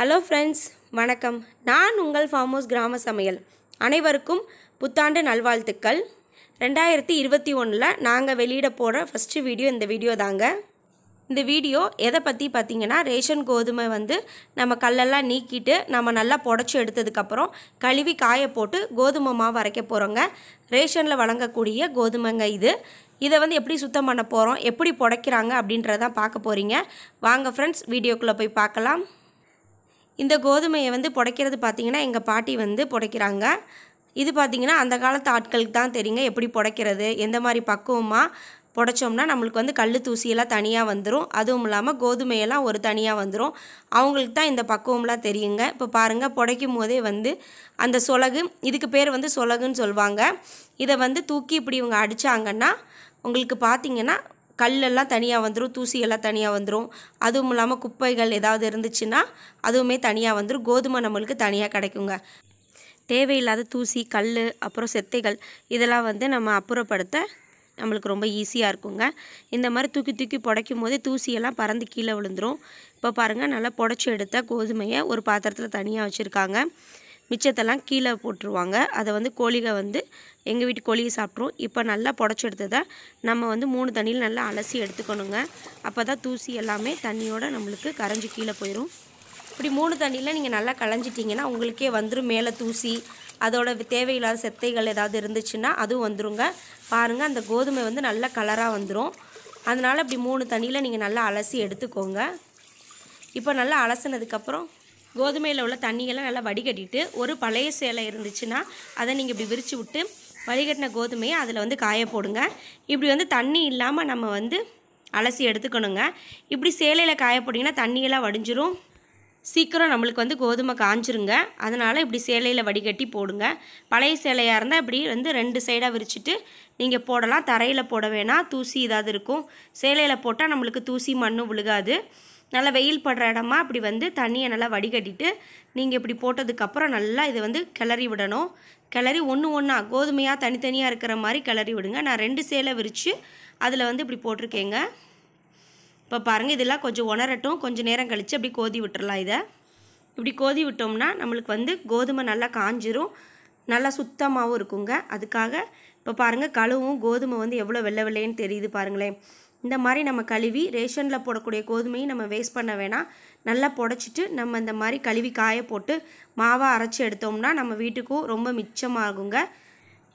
hello friends வணக்கம் நான் உங்கள் ஃபார்ம் ஹவுஸ் கிராம சமையல் அனைவருக்கும் புத்தாண்டு நல்வாழ்த்துக்கள் ரெண்டாயிரத்தி இருபத்தி ஒன்றில் நாங்கள் வெளியிட போகிற ஃபஸ்ட்டு வீடியோ இந்த வீடியோ தாங்க இந்த வீடியோ எதை பற்றி பார்த்திங்கன்னா ரேஷன் கோதுமை வந்து நம்ம கல்லெல்லாம் நீக்கிட்டு நம்ம நல்லா புடச்சி எடுத்ததுக்கப்புறம் கழுவி காய போட்டு கோதுமை மாவு அரைக்க போகிறோங்க ரேஷனில் வழங்கக்கூடிய கோதுமைங்க இது இதை வந்து எப்படி சுத்தம் பண்ண போகிறோம் எப்படி புடைக்கிறாங்க அப்படின்றதான் பார்க்க போகிறீங்க வாங்க ஃப்ரெண்ட்ஸ் வீடியோக்குள்ளே போய் பார்க்கலாம் இந்த கோதுமையை வந்து புடைக்கிறது பார்த்திங்கன்னா எங்கள் பாட்டி வந்து புடைக்கிறாங்க இது பார்த்திங்கன்னா அந்த காலத்து ஆட்களுக்கு தான் தெரியுங்க எப்படி புடைக்கிறது எந்த மாதிரி பக்குவமாக புடைச்சோம்னா நம்மளுக்கு வந்து கல் தூசியெல்லாம் தனியாக வந்துடும் அதுவும் இல்லாமல் கோதுமையெல்லாம் ஒரு தனியாக வந்துடும் அவங்களுக்கு தான் இந்த பக்குவம்லாம் தெரியுங்க இப்போ பாருங்கள் புடைக்கும் போதே வந்து அந்த சொலகு இதுக்கு பேர் வந்து சொலகுன்னு சொல்லுவாங்க இதை வந்து தூக்கி இப்படி இவங்க அடித்தாங்கன்னா உங்களுக்கு பார்த்திங்கன்னா கல்லெல்லாம் தனியாக வந்துடும் தூசியெல்லாம் தனியாக வந்துடும் அதுவும் இல்லாமல் குப்பைகள் ஏதாவது இருந்துச்சுன்னா அதுவுமே தனியாக வந்துடும் கோதுமை நம்மளுக்கு தனியாக கிடைக்குங்க தேவையில்லாத தூசி கல் அப்புறம் செத்தைகள் இதெல்லாம் வந்து நம்ம அப்புறப்படுத்த நம்மளுக்கு ரொம்ப ஈஸியாக இருக்குங்க இந்த மாதிரி தூக்கி தூக்கி புடைக்கும் போதே தூசியெல்லாம் பறந்து கீழே விழுந்துடும் இப்போ பாருங்கள் நல்லா புடச்சி எடுத்த கோதுமையை ஒரு பாத்திரத்தில் தனியாக வச்சுருக்காங்க மிச்சத்தெல்லாம் கீழே போட்டுருவாங்க அதை வந்து கோழிகள் வந்து எங்கள் வீட்டு கோழியை சாப்பிட்ரும் இப்போ நல்லா புடச்சி எடுத்ததை நம்ம வந்து மூணு தண்ணியில் நல்லா அலசி எடுத்துக்கணுங்க அப்போ தான் தூசி எல்லாமே தண்ணியோடு நம்மளுக்கு கரைஞ்சி கீழே போயிடும் இப்படி மூணு தண்ணியில் நீங்கள் நல்லா களைஞ்சிட்டிங்கன்னா உங்களுக்கே வந்துடும் மேலே தூசி அதோட தேவையில்லாத செத்தைகள் ஏதாவது இருந்துச்சுன்னா அதுவும் வந்துருங்க பாருங்கள் அந்த கோதுமை வந்து நல்ல கலராக வந்துடும் அதனால் இப்படி மூணு தண்ணியில் நீங்கள் நல்லா அலசி எடுத்துக்கோங்க இப்போ நல்லா அலசினதுக்கப்புறம் கோதுமையில் உள்ள தண்ணியெல்லாம் நல்லா வடிகட்டிட்டு ஒரு பழைய சேலை இருந்துச்சுன்னா அதை நீங்கள் இப்படி விரித்து விட்டு வடிகட்டின கோதுமையை அதில் வந்து காய போடுங்க இப்படி வந்து தண்ணி இல்லாமல் நம்ம வந்து அலசி எடுத்துக்கணுங்க இப்படி சேலையில் காய போட்டிங்கன்னா தண்ணியெல்லாம் வடிஞ்சிரும் சீக்கிரம் நம்மளுக்கு வந்து கோதுமை காஞ்சிருங்க அதனால் இப்படி சேலையில் வடிகட்டி போடுங்க பழைய சேலையாக இருந்தால் இப்படி வந்து ரெண்டு சைடாக விரிச்சிட்டு நீங்கள் போடலாம் தரையில் போட வேணாம் தூசி ஏதாவது இருக்கும் சேலையில் போட்டால் நம்மளுக்கு தூசி மண்ணும் விழுகாது நல்லா வெயில் படுற இடமா அப்படி வந்து தண்ணியை நல்லா வடிகட்டிட்டு நீங்கள் இப்படி போட்டதுக்கப்புறம் நல்லா இதை வந்து கிளறி விடணும் கிளறி ஒன்று ஒன்றா கோதுமையாக தனித்தனியாக இருக்கிற மாதிரி கிளறி விடுங்க நான் ரெண்டு சேலை விரித்து அதில் வந்து இப்படி போட்டிருக்கேங்க இப்போ பாருங்கள் இதெல்லாம் கொஞ்சம் உணரட்டும் கொஞ்சம் நேரம் கழித்து அப்படி கோதி விட்டுறலாம் இதை இப்படி கோதி விட்டோம்னா நம்மளுக்கு வந்து கோதுமை நல்லா காஞ்சிரும் நல்லா சுத்தமாகவும் இருக்குங்க அதுக்காக இப்போ பாருங்கள் கழுவும் கோதுமை வந்து எவ்வளோ வெள்ளை வெள்ளைன்னு தெரியுது பாருங்களேன் இந்த மாதிரி நம்ம கழுவி ரேஷனில் போடக்கூடிய கோதுமையை நம்ம வேஸ்ட் பண்ண வேணாம் நல்லா புடச்சிட்டு நம்ம இந்த மாதிரி கழுவி காய போட்டு மாவாக அரைச்சி எடுத்தோம்னா நம்ம வீட்டுக்கும் ரொம்ப மிச்சமாகுங்க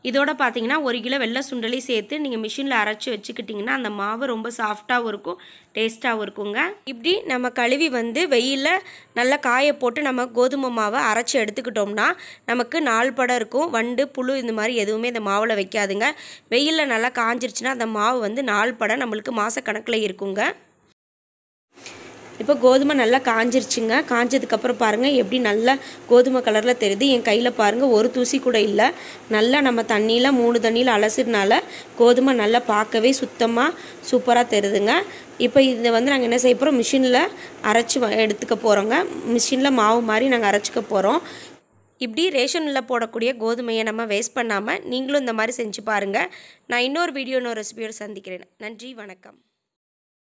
இதோட பார்த்தீங்கன்னா ஒரு கிலோ வெள்ளை சுண்டலி சேர்த்து நீங்கள் மிஷினில் அரைச்சி வச்சுக்கிட்டிங்கன்னா அந்த மாவு ரொம்ப சாஃப்டாகவும் இருக்கும் டேஸ்ட்டாகவும் இருக்குங்க இப்படி நம்ம கழுவி வந்து வெயிலில் நல்லா காய போட்டு நம்ம கோதுமை மாவை அரைச்சி எடுத்துக்கிட்டோம்னா நமக்கு நாள் படம் இருக்கும் வண்டு புழு இந்த மாதிரி எதுவுமே இந்த மாவில் வைக்காதுங்க வெயிலில் நல்லா காஞ்சிருச்சுன்னா அந்த மாவு வந்து நாள் படம் நம்மளுக்கு மாதக்கணக்கில் இருக்குங்க இப்போ கோதுமை நல்லா காஞ்சிருச்சுங்க காஞ்சதுக்கப்புறம் பாருங்கள் எப்படி நல்லா கோதுமை கலரில் தெரியுது என் கையில் பாருங்கள் ஒரு தூசி கூட இல்லை நல்லா நம்ம தண்ணியில் மூணு தண்ணியில் அலசுறதுனால கோதுமை நல்லா பார்க்கவே சுத்தமாக சூப்பராக தெரியுதுங்க இப்போ இதை வந்து நாங்கள் என்ன செய்ய போகிறோம் மிஷினில் அரைச்சி எடுத்துக்க போகிறோங்க மிஷினில் மாவு மாதிரி நாங்கள் அரைச்சிக்க போகிறோம் இப்படி ரேஷனில் போடக்கூடிய கோதுமையை நம்ம வேஸ்ட் பண்ணாமல் நீங்களும் இந்த மாதிரி செஞ்சு பாருங்கள் நான் இன்னொரு வீடியோ இன்னொரு ரெசிபியோடு சந்திக்கிறேன் நன்றி வணக்கம்